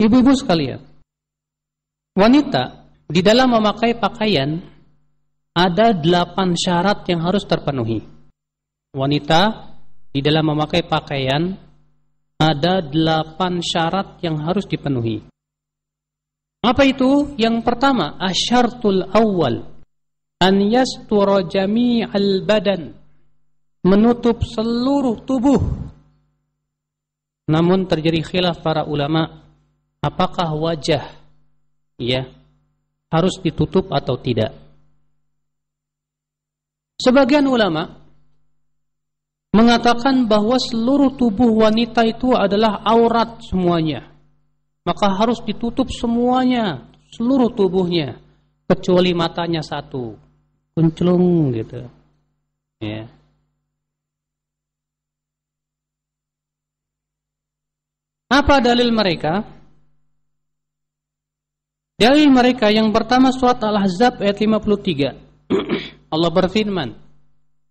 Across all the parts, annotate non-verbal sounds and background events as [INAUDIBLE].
Ibu-ibu sekalian, wanita di dalam memakai pakaian ada delapan syarat yang harus terpenuhi. Wanita di dalam memakai pakaian ada delapan syarat yang harus dipenuhi. Apa itu? Yang pertama, asyartul awal. An yastura jami'al badan. Menutup seluruh tubuh. Namun terjadi khilaf para ulama' apakah wajah ya harus ditutup atau tidak? Sebagian ulama mengatakan bahwa seluruh tubuh wanita itu adalah aurat semuanya. Maka harus ditutup semuanya, seluruh tubuhnya kecuali matanya satu. Kunclung gitu. Ya. Apa dalil mereka? Dari mereka yang pertama surat Al-Ahzab ayat 53. [CLEARS THROAT] Allah berfirman,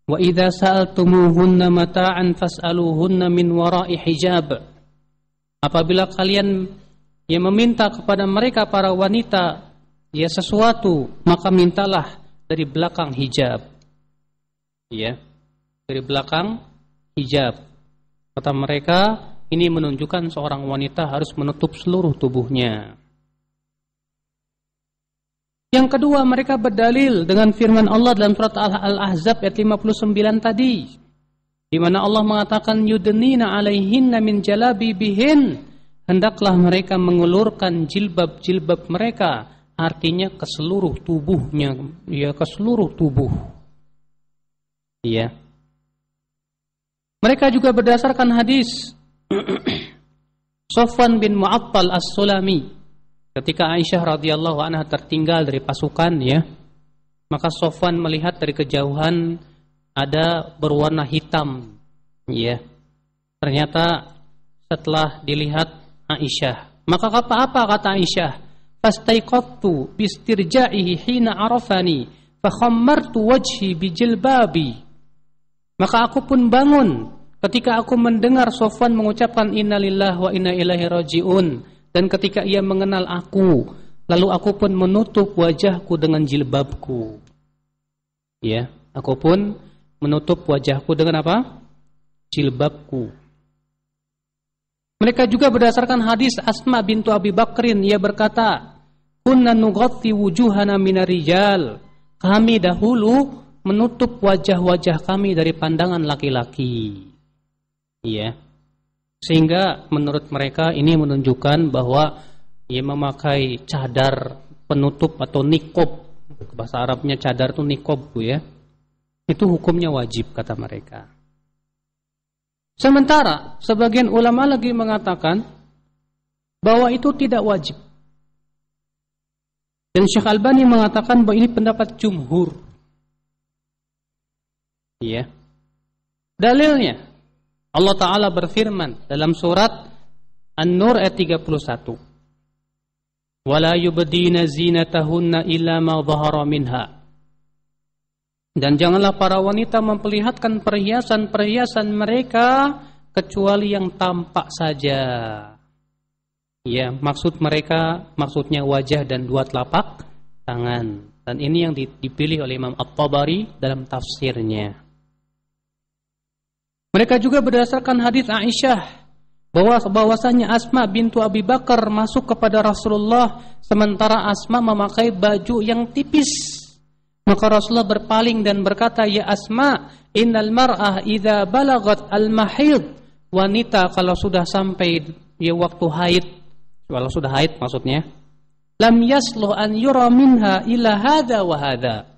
"Wa idza sa'altumuhunna mata'an fas'aluhunna min wara'i hijab." Apabila kalian yang meminta kepada mereka para wanita ya sesuatu, maka mintalah dari belakang hijab. Ya. Dari belakang hijab. Kata mereka, ini menunjukkan seorang wanita harus menutup seluruh tubuhnya yang kedua, mereka berdalil dengan firman Allah dalam surat Al-Ahzab ayat 59 tadi. Di mana Allah mengatakan yudnina alaihinna min jalabi bihin. Hendaklah mereka mengulurkan jilbab-jilbab mereka, artinya ke seluruh tubuhnya, ya ke seluruh tubuh. Iya. Mereka juga berdasarkan hadis [CLEARS THROAT] Sofwan bin Mu'attal As-Sulami Ketika Aisyah radhiyallahu anha tertinggal dari pasukan ya, maka Sofwan melihat dari kejauhan ada berwarna hitam. Ya. Ternyata setelah dilihat Aisyah, maka kata apa kata Aisyah? Fastaiqattu bistirja'ihi hina arafani khammartu wajhi bijilbabi. Maka aku pun bangun ketika aku mendengar Sofwan mengucapkan innalillahi wa inna ilaihi rajiun dan ketika ia mengenal aku, lalu aku pun menutup wajahku dengan jilbabku. Ya, aku pun menutup wajahku dengan apa? Jilbabku. Mereka juga berdasarkan hadis Asma bintu Abi Bakrin ia berkata, "Kunna nughatti wujuhana minarijal." Kami dahulu menutup wajah-wajah kami dari pandangan laki-laki. Iya. -laki. -laki. Sehingga menurut mereka ini menunjukkan bahwa ia memakai cadar penutup atau nikob. Bahasa Arabnya cadar itu nikob bu ya. Itu hukumnya wajib kata mereka. Sementara sebagian ulama lagi mengatakan bahwa itu tidak wajib. Dan Syekh Albani mengatakan bahwa ini pendapat jumhur. Iya. Dalilnya Allah Ta'ala berfirman dalam surat An-Nur ayat 31. Wala yubdina zinatahunna illa ma dhahara minha. Dan janganlah para wanita memperlihatkan perhiasan-perhiasan mereka kecuali yang tampak saja. Ya, maksud mereka maksudnya wajah dan dua telapak tangan. Dan ini yang dipilih oleh Imam At-Tabari dalam tafsirnya. Mereka juga berdasarkan hadis Aisyah bahwa bahwasanya Asma bintu Abi Bakar masuk kepada Rasulullah sementara Asma memakai baju yang tipis. Maka Rasulullah berpaling dan berkata, "Ya Asma, innal mar'ah idza balagat al-mahid." Wanita kalau sudah sampai ya waktu haid, kalau sudah haid maksudnya, lam yasluh an yura minha ila hadza wa hadza.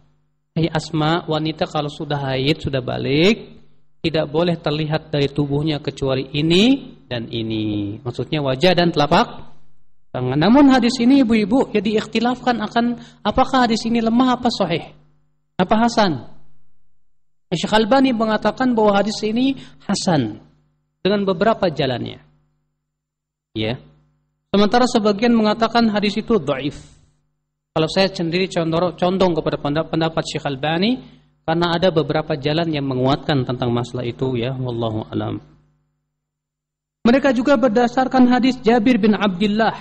Hey Asma, wanita kalau sudah haid, sudah balik, tidak boleh terlihat dari tubuhnya kecuali ini dan ini. Maksudnya wajah dan telapak tangan. Namun hadis ini ibu-ibu ya ikhtilafkan akan apakah hadis ini lemah apa sahih? Apa hasan? Syekh Albani mengatakan bahwa hadis ini hasan dengan beberapa jalannya. Ya. Sementara sebagian mengatakan hadis itu dhaif. Kalau saya sendiri condong kepada pendapat Syekh Albani karena ada beberapa jalan yang menguatkan tentang masalah itu ya, wallahu alam. Mereka juga berdasarkan hadis Jabir bin Abdullah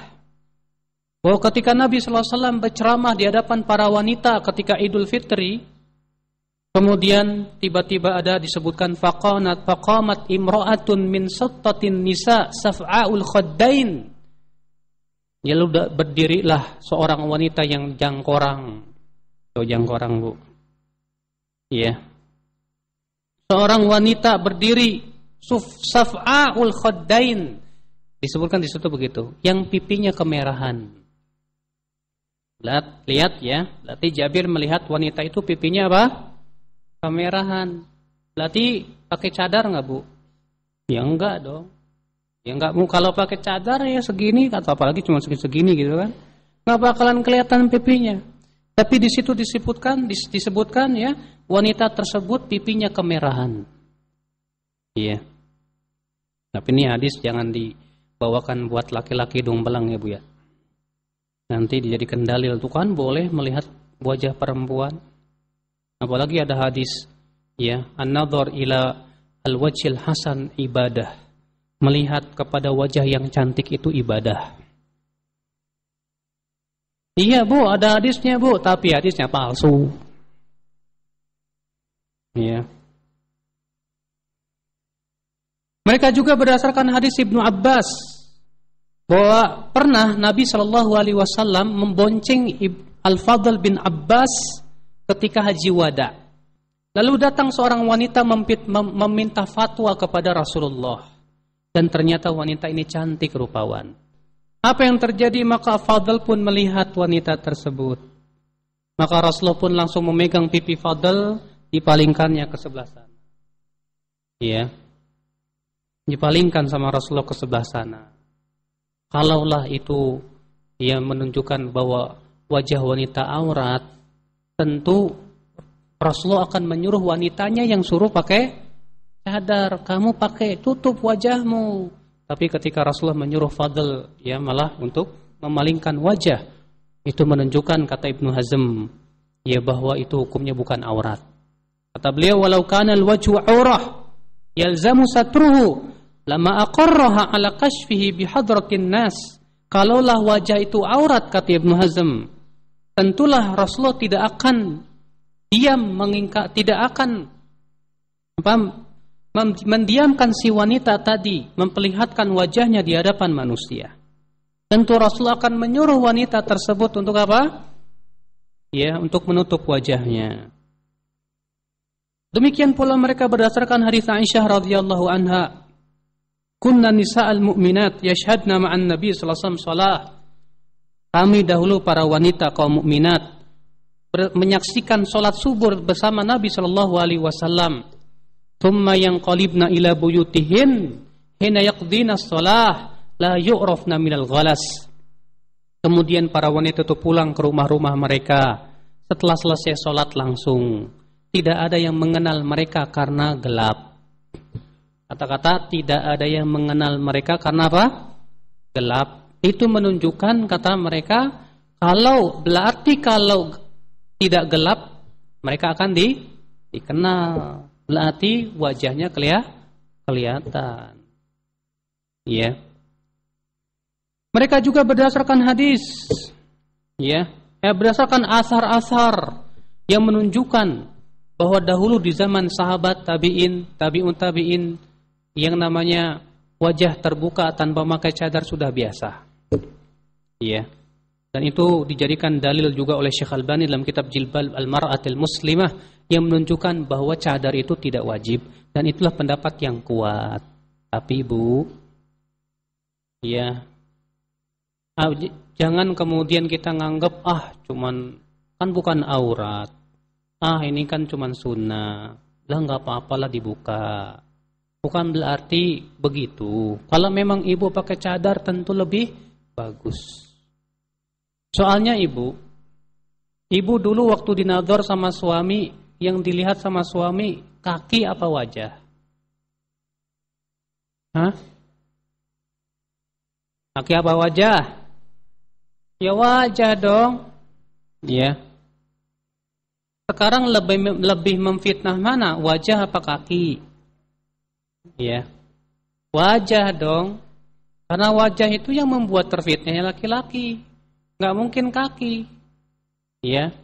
bahwa ketika Nabi sallallahu alaihi wasallam berceramah di hadapan para wanita ketika Idul Fitri, Kemudian tiba-tiba ada disebutkan faqanat faqamat imra'atun min sattatin nisa saf'aul khaddain. Lalu ya, berdirilah seorang wanita yang jangkorang. oh jangkorang, Bu ya seorang wanita berdiri saf'aul khaddain disebutkan di situ begitu yang pipinya kemerahan lihat lihat ya berarti Jabir melihat wanita itu pipinya apa kemerahan berarti pakai cadar nggak bu ya enggak dong ya enggak mau kalau pakai cadar ya segini atau apalagi cuma segini segini gitu kan nggak bakalan kelihatan pipinya tapi di situ disebutkan disebutkan ya wanita tersebut pipinya kemerahan. Iya. Tapi ini hadis jangan dibawakan buat laki-laki dong belang ya Bu ya. Nanti dijadikan dalil tuh kan boleh melihat wajah perempuan. Apalagi ada hadis ya, an-nadhar ila al-wajhil hasan ibadah. Melihat kepada wajah yang cantik itu ibadah. Iya bu, ada hadisnya bu, tapi hadisnya palsu. Ya. Mereka juga berdasarkan hadis Ibnu Abbas bahwa pernah Nabi Shallallahu Alaihi Wasallam membonceng Al Fadl bin Abbas ketika haji wada. Lalu datang seorang wanita meminta fatwa kepada Rasulullah dan ternyata wanita ini cantik rupawan. Apa yang terjadi maka Fadl pun melihat wanita tersebut. Maka Rasulullah pun langsung memegang pipi Fadl dipalingkannya ke sebelah sana. Iya. Dipalingkan sama Rasulullah ke sebelah sana. Kalaulah itu ia menunjukkan bahwa wajah wanita aurat, tentu Rasulullah akan menyuruh wanitanya yang suruh pakai cadar, kamu pakai tutup wajahmu. Tapi ketika Rasulullah menyuruh Fadl, ya malah untuk memalingkan wajah. Itu menunjukkan kata Ibnu Hazm, ya bahwa itu hukumnya bukan aurat. Kata beliau walau kana al-wajhu aurah yalzamu satruhu lama aqarraha ala kashfihi bihadratin nas. Kalaulah wajah itu aurat kata Ibnu Hazm, tentulah Rasulullah tidak akan diam mengingkat, tidak akan apa, mendiamkan si wanita tadi memperlihatkan wajahnya di hadapan manusia. Tentu Rasul akan menyuruh wanita tersebut untuk apa? Ya, untuk menutup wajahnya. Demikian pula mereka berdasarkan hadis Aisyah radhiyallahu anha. Kunna nisa'al mu'minat yashhadna ma'an Nabi sallallahu alaihi wasallam Kami dahulu para wanita kaum mukminat menyaksikan salat subuh bersama Nabi sallallahu alaihi wasallam. Thumma yanqalibna ila buyutihin hina yaqdina shalah la yu'rafna minal ghalas. Kemudian para wanita itu pulang ke rumah-rumah mereka setelah selesai sholat langsung tidak ada yang mengenal mereka karena gelap. Kata-kata tidak ada yang mengenal mereka karena apa? Gelap. Itu menunjukkan kata mereka kalau berarti kalau tidak gelap mereka akan di, dikenal. Berarti wajahnya kelihatan. Ya. Yeah. Mereka juga berdasarkan hadis. Ya. Yeah. Eh, berdasarkan asar-asar yang menunjukkan bahwa dahulu di zaman sahabat tabi'in, tabi'un tabi'in yang namanya wajah terbuka tanpa memakai cadar sudah biasa. Iya. Dan itu dijadikan dalil juga oleh Syekh al Albani dalam kitab Jilbal Al-Mar'atil Muslimah yang menunjukkan bahwa cadar itu tidak wajib dan itulah pendapat yang kuat. Tapi ibu, ya ah, jangan kemudian kita nganggap ah cuman kan bukan aurat ah ini kan cuma sunnah, lah nggak apa-apalah dibuka. Bukan berarti begitu. Kalau memang ibu pakai cadar tentu lebih bagus. Soalnya ibu, ibu dulu waktu dinador sama suami, yang dilihat sama suami kaki apa wajah? Hah? Kaki apa wajah? Ya wajah dong. Ya. Sekarang lebih lebih memfitnah mana? Wajah apa kaki? Ya. Wajah dong. Karena wajah itu yang membuat terfitnahnya laki-laki. Nggak mungkin kaki. Ya.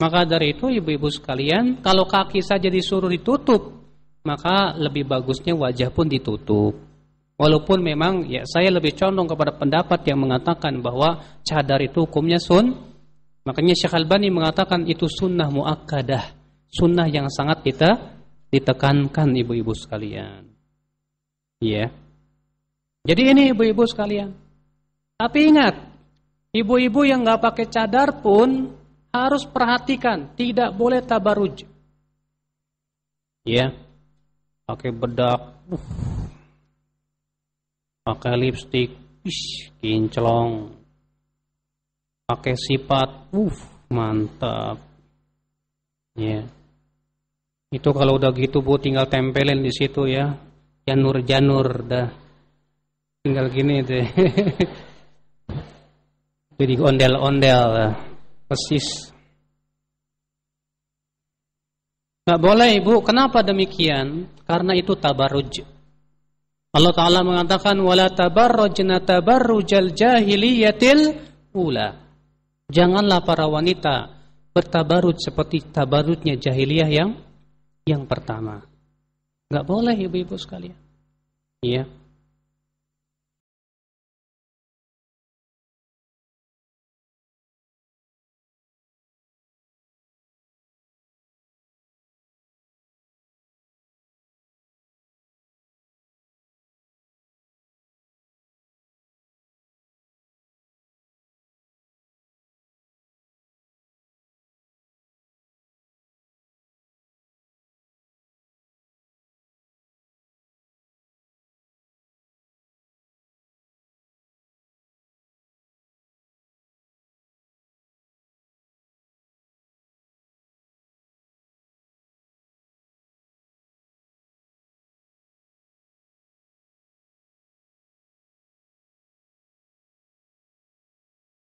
Maka dari itu ibu-ibu sekalian, kalau kaki saja disuruh ditutup, maka lebih bagusnya wajah pun ditutup. Walaupun memang ya saya lebih condong kepada pendapat yang mengatakan bahwa cadar itu hukumnya sun, Makanya Syekh Albani mengatakan itu sunnah muakkadah, sunnah yang sangat kita ditekankan ibu-ibu sekalian. Iya. Jadi ini ibu-ibu sekalian. Tapi ingat, ibu-ibu yang nggak pakai cadar pun harus perhatikan, tidak boleh tabaruj. Iya. Yeah. Pakai bedak. Uh. Pakai lipstik. Ish, kinclong pakai sifat uh mantap ya yeah. itu kalau udah gitu bu tinggal tempelin di situ ya janur janur dah tinggal gini deh [LAUGHS] jadi ondel ondel ya. persis nggak boleh ibu kenapa demikian karena itu tabaruj Allah Ta'ala mengatakan wala tabarrujna tabarrujal jahiliyatil ula Janganlah para wanita bertabarut seperti tabarutnya jahiliyah yang yang pertama. Gak boleh ibu-ibu sekalian. Iya.